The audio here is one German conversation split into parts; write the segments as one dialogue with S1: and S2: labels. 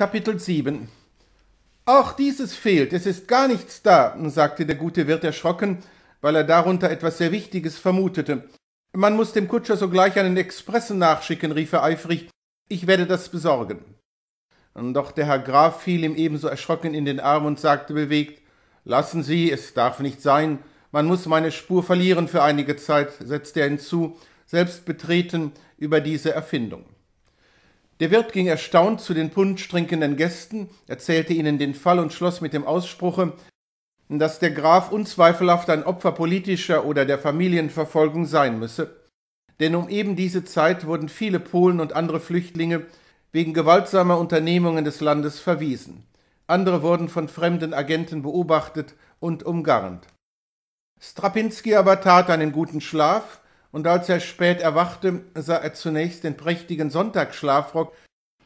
S1: Kapitel 7 Auch dieses fehlt, es ist gar nichts da, sagte der gute Wirt erschrocken, weil er darunter etwas sehr Wichtiges vermutete. Man muß dem Kutscher sogleich einen Expressen nachschicken, rief er eifrig, ich werde das besorgen. Doch der Herr Graf fiel ihm ebenso erschrocken in den Arm und sagte bewegt Lassen Sie, es darf nicht sein, man muß meine Spur verlieren für einige Zeit, setzte er hinzu, selbst betreten über diese Erfindung. Der Wirt ging erstaunt zu den punschtrinkenden Gästen, erzählte ihnen den Fall und schloss mit dem Ausspruche, dass der Graf unzweifelhaft ein Opfer politischer oder der Familienverfolgung sein müsse, denn um eben diese Zeit wurden viele Polen und andere Flüchtlinge wegen gewaltsamer Unternehmungen des Landes verwiesen. Andere wurden von fremden Agenten beobachtet und umgarnt. Strapinski aber tat einen guten Schlaf, und als er spät erwachte, sah er zunächst den prächtigen Sonntagsschlafrock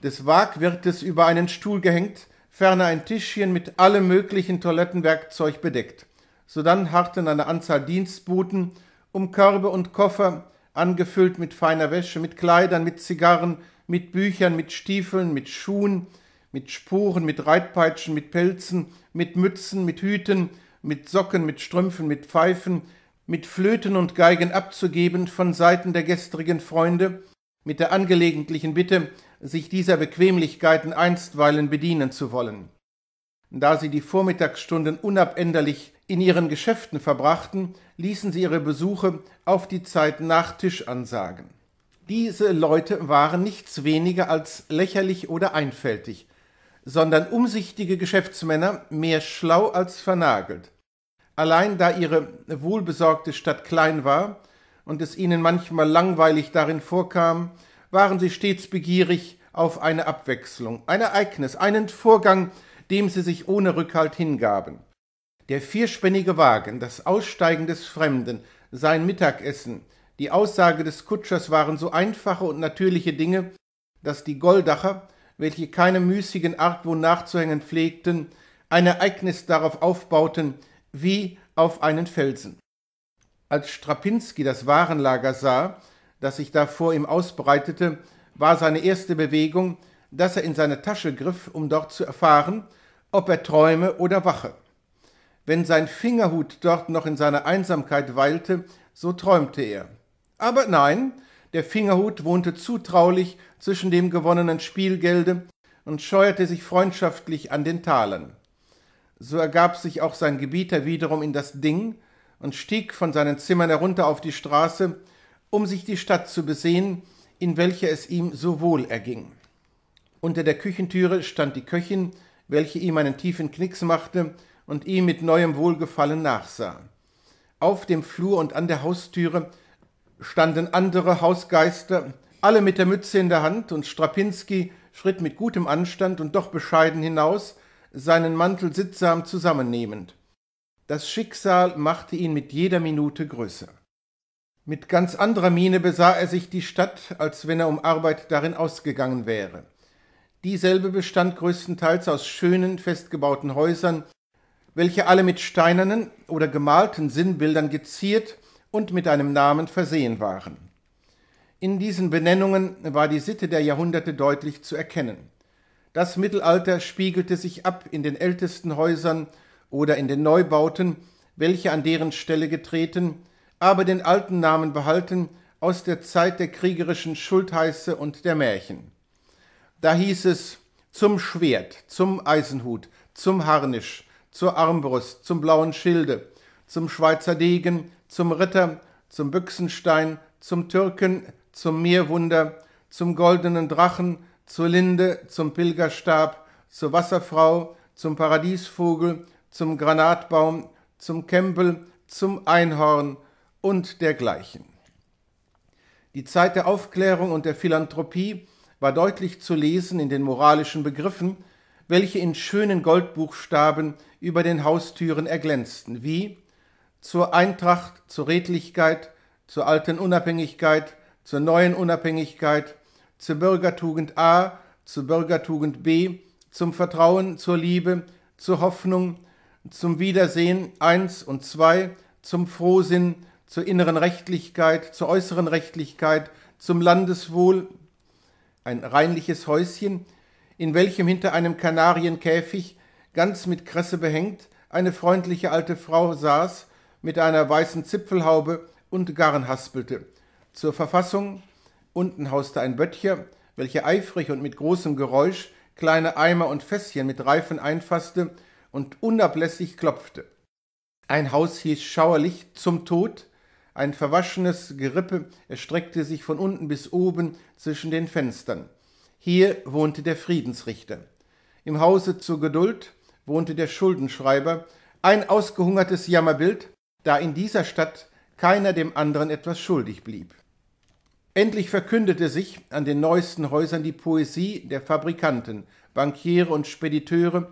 S1: des Wagwirtes über einen Stuhl gehängt, ferner ein Tischchen mit allem möglichen Toilettenwerkzeug bedeckt. Sodann harrten eine Anzahl Dienstboten um Körbe und Koffer, angefüllt mit feiner Wäsche, mit Kleidern, mit Zigarren, mit Büchern, mit Stiefeln, mit Schuhen, mit Spuren, mit Reitpeitschen, mit Pelzen, mit Mützen, mit Hüten, mit Socken, mit Strümpfen, mit Pfeifen, mit Flöten und Geigen abzugeben von Seiten der gestrigen Freunde, mit der angelegentlichen Bitte, sich dieser Bequemlichkeiten einstweilen bedienen zu wollen. Da sie die Vormittagsstunden unabänderlich in ihren Geschäften verbrachten, ließen sie ihre Besuche auf die Zeit nach Tisch ansagen. Diese Leute waren nichts weniger als lächerlich oder einfältig, sondern umsichtige Geschäftsmänner, mehr schlau als vernagelt. Allein da ihre wohlbesorgte Stadt klein war und es ihnen manchmal langweilig darin vorkam, waren sie stets begierig auf eine Abwechslung, ein Ereignis, einen Vorgang, dem sie sich ohne Rückhalt hingaben. Der vierspännige Wagen, das Aussteigen des Fremden, sein Mittagessen, die Aussage des Kutschers waren so einfache und natürliche Dinge, dass die Goldacher, welche keinem müßigen Argwohn nachzuhängen pflegten, ein Ereignis darauf aufbauten, wie auf einen Felsen. Als Strapinski das Warenlager sah, das sich da vor ihm ausbreitete, war seine erste Bewegung, dass er in seine Tasche griff, um dort zu erfahren, ob er träume oder wache. Wenn sein Fingerhut dort noch in seiner Einsamkeit weilte, so träumte er. Aber nein, der Fingerhut wohnte zutraulich zwischen dem gewonnenen Spielgelde und scheuerte sich freundschaftlich an den Talern. So ergab sich auch sein Gebieter wiederum in das Ding und stieg von seinen Zimmern herunter auf die Straße, um sich die Stadt zu besehen, in welcher es ihm so wohl erging. Unter der Küchentüre stand die Köchin, welche ihm einen tiefen Knicks machte und ihm mit neuem Wohlgefallen nachsah. Auf dem Flur und an der Haustüre standen andere Hausgeister, alle mit der Mütze in der Hand, und Strapinski schritt mit gutem Anstand und doch bescheiden hinaus, seinen Mantel sittsam zusammennehmend. Das Schicksal machte ihn mit jeder Minute größer. Mit ganz anderer Miene besah er sich die Stadt, als wenn er um Arbeit darin ausgegangen wäre. Dieselbe bestand größtenteils aus schönen, festgebauten Häusern, welche alle mit steinernen oder gemalten Sinnbildern geziert und mit einem Namen versehen waren. In diesen Benennungen war die Sitte der Jahrhunderte deutlich zu erkennen. Das Mittelalter spiegelte sich ab in den ältesten Häusern oder in den Neubauten, welche an deren Stelle getreten, aber den alten Namen behalten aus der Zeit der kriegerischen Schultheiße und der Märchen. Da hieß es zum Schwert, zum Eisenhut, zum Harnisch, zur Armbrust, zum blauen Schilde, zum Schweizer Degen, zum Ritter, zum Büchsenstein, zum Türken, zum Meerwunder, zum goldenen Drachen, zur Linde, zum Pilgerstab, zur Wasserfrau, zum Paradiesvogel, zum Granatbaum, zum Kempel, zum Einhorn und dergleichen. Die Zeit der Aufklärung und der Philanthropie war deutlich zu lesen in den moralischen Begriffen, welche in schönen Goldbuchstaben über den Haustüren erglänzten, wie zur Eintracht, zur Redlichkeit, zur alten Unabhängigkeit, zur neuen Unabhängigkeit, zur Bürgertugend A, zur Bürgertugend B, zum Vertrauen, zur Liebe, zur Hoffnung, zum Wiedersehen 1 und 2, zum Frohsinn, zur inneren Rechtlichkeit, zur äußeren Rechtlichkeit, zum Landeswohl, ein reinliches Häuschen, in welchem hinter einem Kanarienkäfig, ganz mit Kresse behängt, eine freundliche alte Frau saß, mit einer weißen Zipfelhaube und Garn haspelte. Zur Verfassung Unten hauste ein Böttcher, welcher eifrig und mit großem Geräusch kleine Eimer und Fässchen mit Reifen einfasste und unablässig klopfte. Ein Haus hieß schauerlich zum Tod, ein verwaschenes Gerippe erstreckte sich von unten bis oben zwischen den Fenstern. Hier wohnte der Friedensrichter. Im Hause zur Geduld wohnte der Schuldenschreiber, ein ausgehungertes Jammerbild, da in dieser Stadt keiner dem anderen etwas schuldig blieb. Endlich verkündete sich an den neuesten Häusern die Poesie der Fabrikanten, Bankiere und Spediteure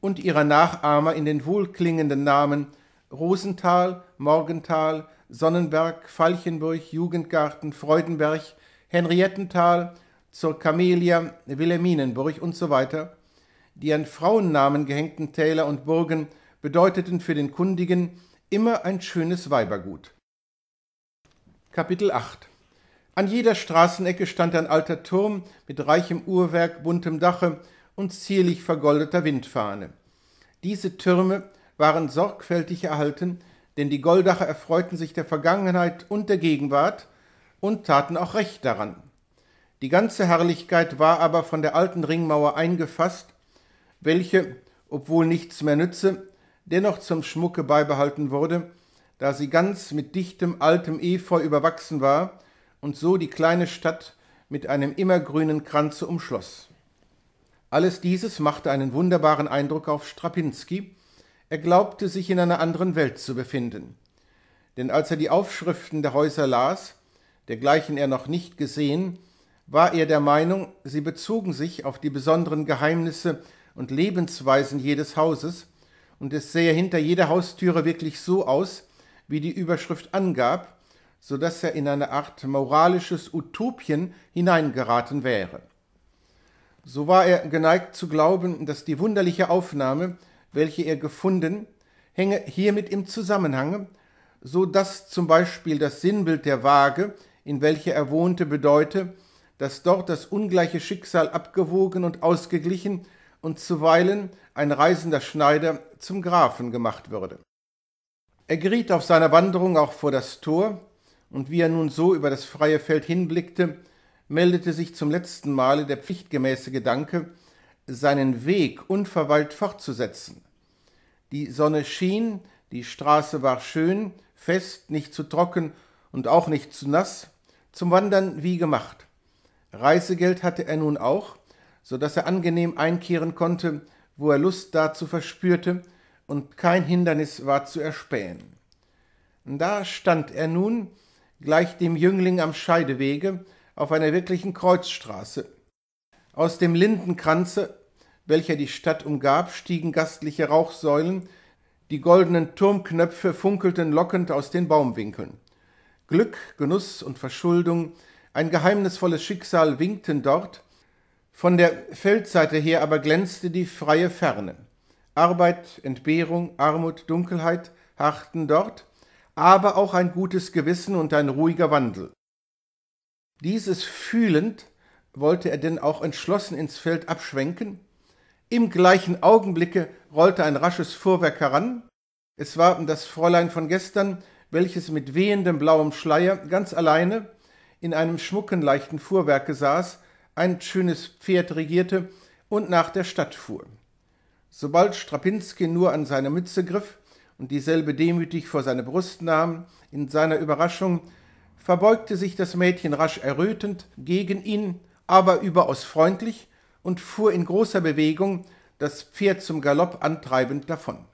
S1: und ihrer Nachahmer in den wohlklingenden Namen Rosenthal, Morgenthal, Sonnenberg, Falchenburg, Jugendgarten, Freudenberg, Henriettenthal, zur Camelia, Wilhelminenburg und So weiter, die an Frauennamen gehängten Täler und Burgen bedeuteten für den Kundigen immer ein schönes Weibergut. Kapitel 8 an jeder Straßenecke stand ein alter Turm mit reichem Uhrwerk, buntem Dache und zierlich vergoldeter Windfahne. Diese Türme waren sorgfältig erhalten, denn die Goldacher erfreuten sich der Vergangenheit und der Gegenwart und taten auch recht daran. Die ganze Herrlichkeit war aber von der alten Ringmauer eingefasst, welche, obwohl nichts mehr nütze, dennoch zum Schmucke beibehalten wurde, da sie ganz mit dichtem altem Efeu überwachsen war und so die kleine Stadt mit einem immergrünen Kranze umschloss. Alles dieses machte einen wunderbaren Eindruck auf Strapinski. Er glaubte, sich in einer anderen Welt zu befinden. Denn als er die Aufschriften der Häuser las, dergleichen er noch nicht gesehen, war er der Meinung, sie bezogen sich auf die besonderen Geheimnisse und Lebensweisen jedes Hauses, und es sähe hinter jeder Haustüre wirklich so aus, wie die Überschrift angab, so dass er in eine Art moralisches Utopien hineingeraten wäre. So war er geneigt zu glauben, dass die wunderliche Aufnahme, welche er gefunden, hänge hiermit im Zusammenhang, so dass zum Beispiel das Sinnbild der Waage, in welcher er wohnte, bedeute, dass dort das ungleiche Schicksal abgewogen und ausgeglichen und zuweilen ein reisender Schneider zum Grafen gemacht würde. Er geriet auf seiner Wanderung auch vor das Tor, und wie er nun so über das freie Feld hinblickte, meldete sich zum letzten Male der pflichtgemäße Gedanke, seinen Weg unverweilt fortzusetzen. Die Sonne schien, die Straße war schön, fest, nicht zu trocken und auch nicht zu nass, zum Wandern wie gemacht. Reisegeld hatte er nun auch, so daß er angenehm einkehren konnte, wo er Lust dazu verspürte, und kein Hindernis war zu erspähen. Da stand er nun, gleich dem Jüngling am Scheidewege auf einer wirklichen Kreuzstraße. Aus dem Lindenkranze, welcher die Stadt umgab, stiegen gastliche Rauchsäulen, die goldenen Turmknöpfe funkelten lockend aus den Baumwinkeln. Glück, Genuss und Verschuldung, ein geheimnisvolles Schicksal winkten dort, von der Feldseite her aber glänzte die freie Ferne. Arbeit, Entbehrung, Armut, Dunkelheit harrten dort, aber auch ein gutes Gewissen und ein ruhiger Wandel. Dieses fühlend wollte er denn auch entschlossen ins Feld abschwenken. Im gleichen Augenblicke rollte ein rasches Fuhrwerk heran. Es war das Fräulein von gestern, welches mit wehendem blauem Schleier ganz alleine in einem schmucken leichten Fuhrwerke saß, ein schönes Pferd regierte und nach der Stadt fuhr. Sobald Strapinski nur an seine Mütze griff, und dieselbe demütig vor seine Brust nahm, in seiner Überraschung verbeugte sich das Mädchen rasch errötend gegen ihn, aber überaus freundlich und fuhr in großer Bewegung, das Pferd zum Galopp antreibend davon.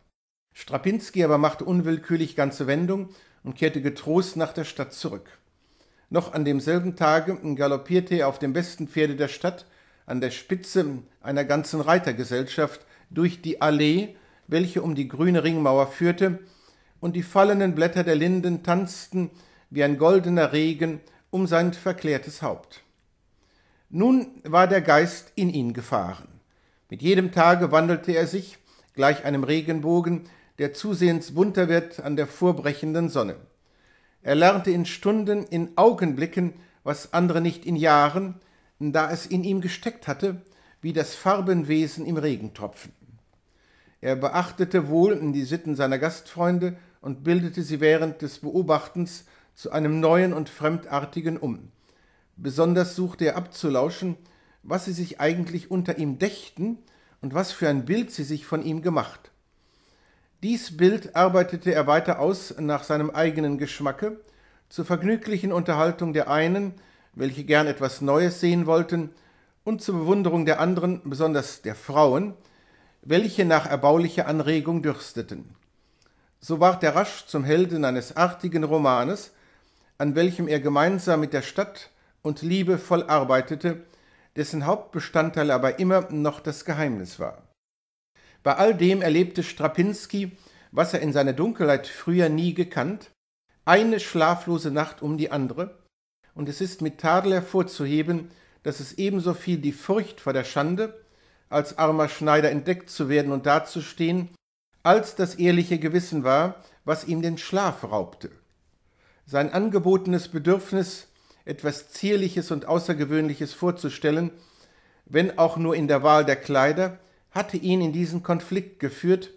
S1: Strapinski aber machte unwillkürlich ganze Wendung und kehrte getrost nach der Stadt zurück. Noch an demselben Tage galoppierte er auf dem besten Pferde der Stadt, an der Spitze einer ganzen Reitergesellschaft, durch die Allee welche um die grüne Ringmauer führte, und die fallenden Blätter der Linden tanzten wie ein goldener Regen um sein verklärtes Haupt. Nun war der Geist in ihn gefahren. Mit jedem Tage wandelte er sich, gleich einem Regenbogen, der zusehends bunter wird an der vorbrechenden Sonne. Er lernte in Stunden, in Augenblicken, was andere nicht in Jahren, da es in ihm gesteckt hatte, wie das Farbenwesen im Regentropfen. Er beachtete wohl die Sitten seiner Gastfreunde und bildete sie während des Beobachtens zu einem neuen und fremdartigen um. Besonders suchte er abzulauschen, was sie sich eigentlich unter ihm dächten und was für ein Bild sie sich von ihm gemacht. Dies Bild arbeitete er weiter aus nach seinem eigenen Geschmacke, zur vergnüglichen Unterhaltung der einen, welche gern etwas Neues sehen wollten, und zur Bewunderung der anderen, besonders der Frauen, welche nach erbaulicher Anregung dürsteten. So ward er rasch zum Helden eines artigen Romanes, an welchem er gemeinsam mit der Stadt und Liebe voll arbeitete, dessen Hauptbestandteil aber immer noch das Geheimnis war. Bei all dem erlebte Strapinski, was er in seiner Dunkelheit früher nie gekannt, eine schlaflose Nacht um die andere, und es ist mit Tadel hervorzuheben, dass es ebenso viel die Furcht vor der Schande als armer Schneider entdeckt zu werden und dazustehen, als das ehrliche Gewissen war, was ihm den Schlaf raubte. Sein angebotenes Bedürfnis, etwas Zierliches und Außergewöhnliches vorzustellen, wenn auch nur in der Wahl der Kleider, hatte ihn in diesen Konflikt geführt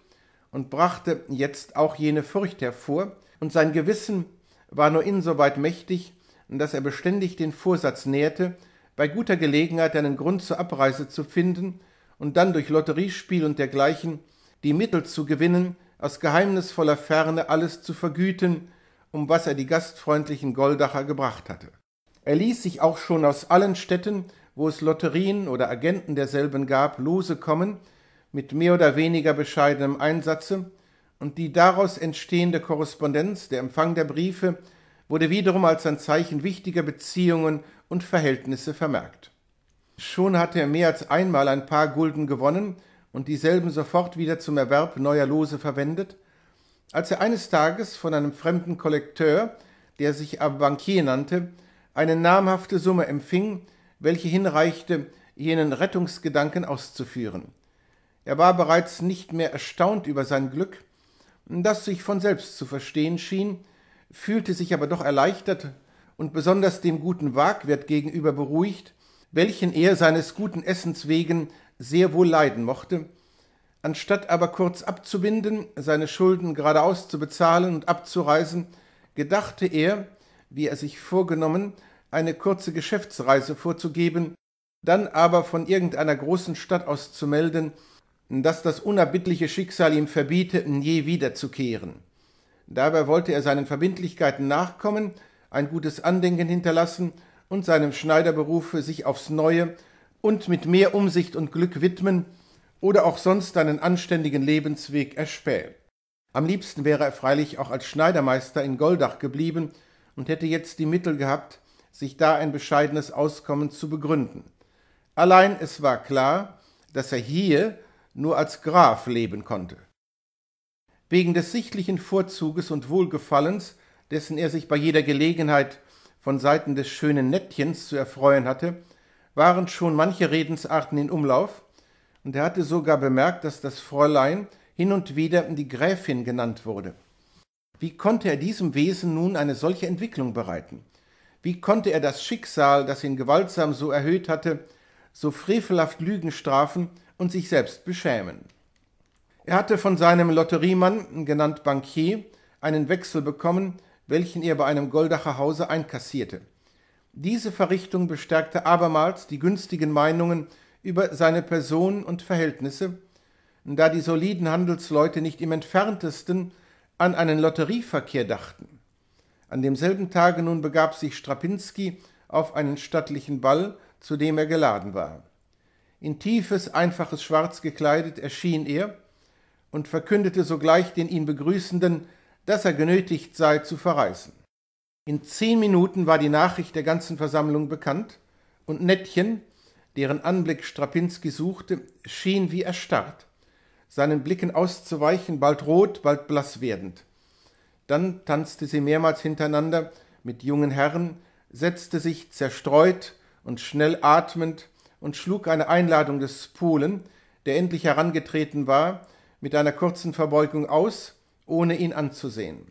S1: und brachte jetzt auch jene Furcht hervor, und sein Gewissen war nur insoweit mächtig, dass er beständig den Vorsatz nährte, bei guter Gelegenheit einen Grund zur Abreise zu finden und dann durch Lotteriespiel und dergleichen die Mittel zu gewinnen, aus geheimnisvoller Ferne alles zu vergüten, um was er die gastfreundlichen Goldacher gebracht hatte. Er ließ sich auch schon aus allen Städten, wo es Lotterien oder Agenten derselben gab, lose kommen, mit mehr oder weniger bescheidenem Einsatze, und die daraus entstehende Korrespondenz, der Empfang der Briefe, wurde wiederum als ein Zeichen wichtiger Beziehungen und Verhältnisse vermerkt. Schon hatte er mehr als einmal ein paar Gulden gewonnen und dieselben sofort wieder zum Erwerb neuer Lose verwendet, als er eines Tages von einem fremden Kollekteur, der sich aber Bankier nannte, eine namhafte Summe empfing, welche hinreichte, jenen Rettungsgedanken auszuführen. Er war bereits nicht mehr erstaunt über sein Glück, das sich von selbst zu verstehen schien, fühlte sich aber doch erleichtert und besonders dem guten Wagwert gegenüber beruhigt, welchen er seines guten Essens wegen sehr wohl leiden mochte, anstatt aber kurz abzubinden, seine Schulden geradeaus zu bezahlen und abzureisen, gedachte er, wie er sich vorgenommen, eine kurze Geschäftsreise vorzugeben, dann aber von irgendeiner großen Stadt aus zu melden, dass das unerbittliche Schicksal ihm verbiete, je wiederzukehren. Dabei wollte er seinen Verbindlichkeiten nachkommen, ein gutes Andenken hinterlassen und seinem Schneiderberufe sich aufs Neue und mit mehr Umsicht und Glück widmen oder auch sonst einen anständigen Lebensweg erspähen. Am liebsten wäre er freilich auch als Schneidermeister in Goldach geblieben und hätte jetzt die Mittel gehabt, sich da ein bescheidenes Auskommen zu begründen. Allein es war klar, dass er hier nur als Graf leben konnte. Wegen des sichtlichen Vorzuges und Wohlgefallens, dessen er sich bei jeder Gelegenheit von Seiten des schönen Nettchens zu erfreuen hatte, waren schon manche Redensarten in Umlauf, und er hatte sogar bemerkt, dass das Fräulein hin und wieder die Gräfin genannt wurde. Wie konnte er diesem Wesen nun eine solche Entwicklung bereiten? Wie konnte er das Schicksal, das ihn gewaltsam so erhöht hatte, so frevelhaft Lügen strafen und sich selbst beschämen? Er hatte von seinem Lotteriemann, genannt Bankier, einen Wechsel bekommen, welchen er bei einem Goldacher Hause einkassierte. Diese Verrichtung bestärkte abermals die günstigen Meinungen über seine Person und Verhältnisse, da die soliden Handelsleute nicht im entferntesten an einen Lotterieverkehr dachten. An demselben Tage nun begab sich Strapinski auf einen stattlichen Ball, zu dem er geladen war. In tiefes, einfaches Schwarz gekleidet erschien er und verkündete sogleich den ihn begrüßenden dass er genötigt sei zu verreisen. In zehn Minuten war die Nachricht der ganzen Versammlung bekannt, und Nettchen, deren Anblick Strapinski suchte, schien wie erstarrt, seinen Blicken auszuweichen, bald rot, bald blass werdend. Dann tanzte sie mehrmals hintereinander mit jungen Herren, setzte sich zerstreut und schnell atmend und schlug eine Einladung des Polen, der endlich herangetreten war, mit einer kurzen Verbeugung aus, ohne ihn anzusehen.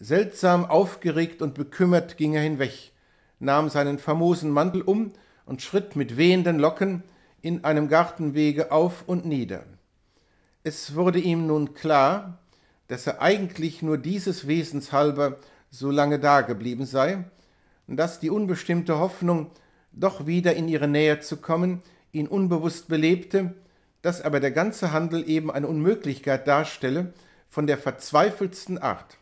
S1: Seltsam aufgeregt und bekümmert ging er hinweg, nahm seinen famosen Mantel um und schritt mit wehenden Locken in einem Gartenwege auf und nieder. Es wurde ihm nun klar, dass er eigentlich nur dieses Wesens halber so lange dageblieben sei, dass die unbestimmte Hoffnung, doch wieder in ihre Nähe zu kommen, ihn unbewusst belebte, dass aber der ganze Handel eben eine Unmöglichkeit darstelle, von der verzweifeltsten Art.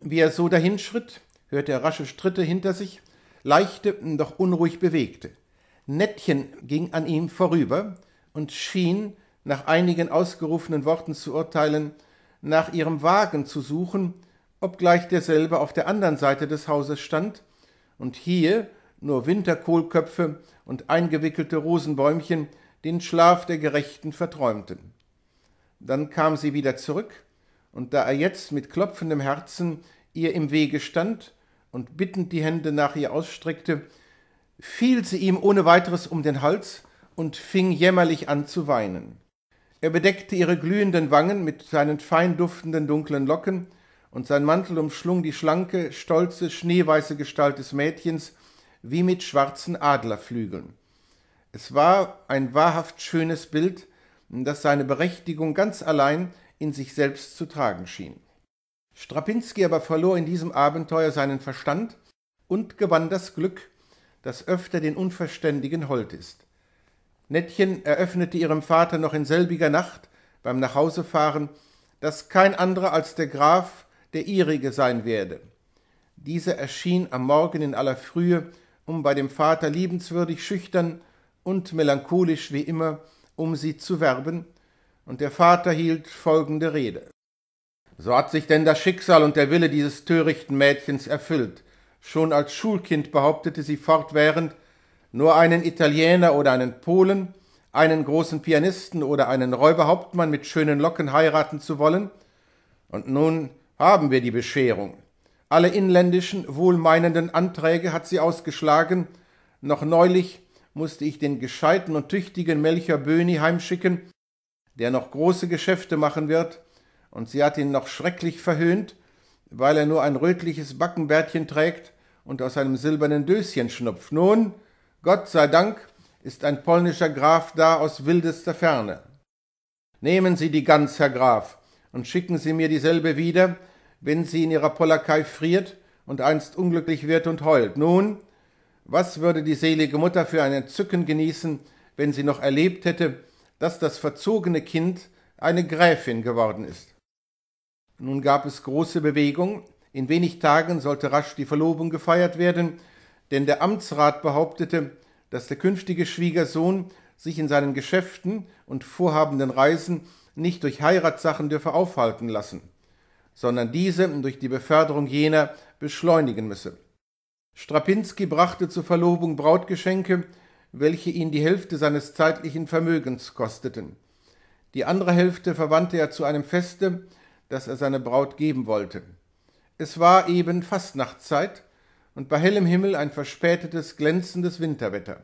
S1: Wie er so dahinschritt, hörte er rasche Schritte hinter sich, leichte, doch unruhig bewegte. Nettchen ging an ihm vorüber und schien, nach einigen ausgerufenen Worten zu urteilen, nach ihrem Wagen zu suchen, obgleich derselbe auf der anderen Seite des Hauses stand und hier nur Winterkohlköpfe und eingewickelte Rosenbäumchen den Schlaf der Gerechten verträumten. Dann kam sie wieder zurück, und da er jetzt mit klopfendem Herzen ihr im Wege stand und bittend die Hände nach ihr ausstreckte, fiel sie ihm ohne weiteres um den Hals und fing jämmerlich an zu weinen. Er bedeckte ihre glühenden Wangen mit seinen fein duftenden dunklen Locken, und sein Mantel umschlung die schlanke, stolze, schneeweiße Gestalt des Mädchens wie mit schwarzen Adlerflügeln. Es war ein wahrhaft schönes Bild, das seine Berechtigung ganz allein in sich selbst zu tragen schien. Strapinski aber verlor in diesem Abenteuer seinen Verstand und gewann das Glück, das öfter den Unverständigen hold halt ist. Nettchen eröffnete ihrem Vater noch in selbiger Nacht beim Nachhausefahren, dass kein anderer als der Graf der ihrige sein werde. Dieser erschien am Morgen in aller Frühe, um bei dem Vater liebenswürdig schüchtern und melancholisch wie immer um sie zu werben, und der Vater hielt folgende Rede. So hat sich denn das Schicksal und der Wille dieses törichten Mädchens erfüllt. Schon als Schulkind behauptete sie fortwährend, nur einen Italiener oder einen Polen, einen großen Pianisten oder einen Räuberhauptmann mit schönen Locken heiraten zu wollen. Und nun haben wir die Bescherung. Alle inländischen, wohlmeinenden Anträge hat sie ausgeschlagen. Noch neulich musste ich den gescheiten und tüchtigen Melcher Böhni heimschicken, der noch große Geschäfte machen wird, und sie hat ihn noch schrecklich verhöhnt, weil er nur ein rötliches Backenbärtchen trägt und aus einem silbernen Döschen schnupft. Nun, Gott sei Dank, ist ein polnischer Graf da aus wildester Ferne. Nehmen Sie die Gans, Herr Graf, und schicken Sie mir dieselbe wieder, wenn sie in ihrer Polakei friert und einst unglücklich wird und heult. Nun, was würde die selige Mutter für ein Entzücken genießen, wenn sie noch erlebt hätte, dass das verzogene Kind eine Gräfin geworden ist. Nun gab es große Bewegung, in wenig Tagen sollte rasch die Verlobung gefeiert werden, denn der Amtsrat behauptete, dass der künftige Schwiegersohn sich in seinen Geschäften und vorhabenden Reisen nicht durch Heiratssachen dürfe aufhalten lassen, sondern diese durch die Beförderung jener beschleunigen müsse. Strapinski brachte zur Verlobung Brautgeschenke, welche ihn die Hälfte seines zeitlichen Vermögens kosteten. Die andere Hälfte verwandte er zu einem Feste, das er seiner Braut geben wollte. Es war eben Fastnachtzeit und bei hellem Himmel ein verspätetes, glänzendes Winterwetter.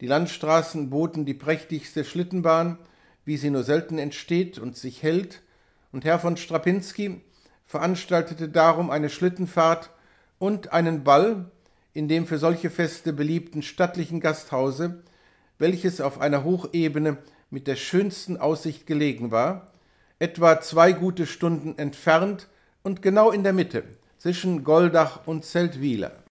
S1: Die Landstraßen boten die prächtigste Schlittenbahn, wie sie nur selten entsteht und sich hält, und Herr von Strapinski veranstaltete darum eine Schlittenfahrt und einen Ball in dem für solche Feste beliebten stattlichen Gasthause, welches auf einer Hochebene mit der schönsten Aussicht gelegen war, etwa zwei gute Stunden entfernt und genau in der Mitte zwischen Goldach und Zeltwiler.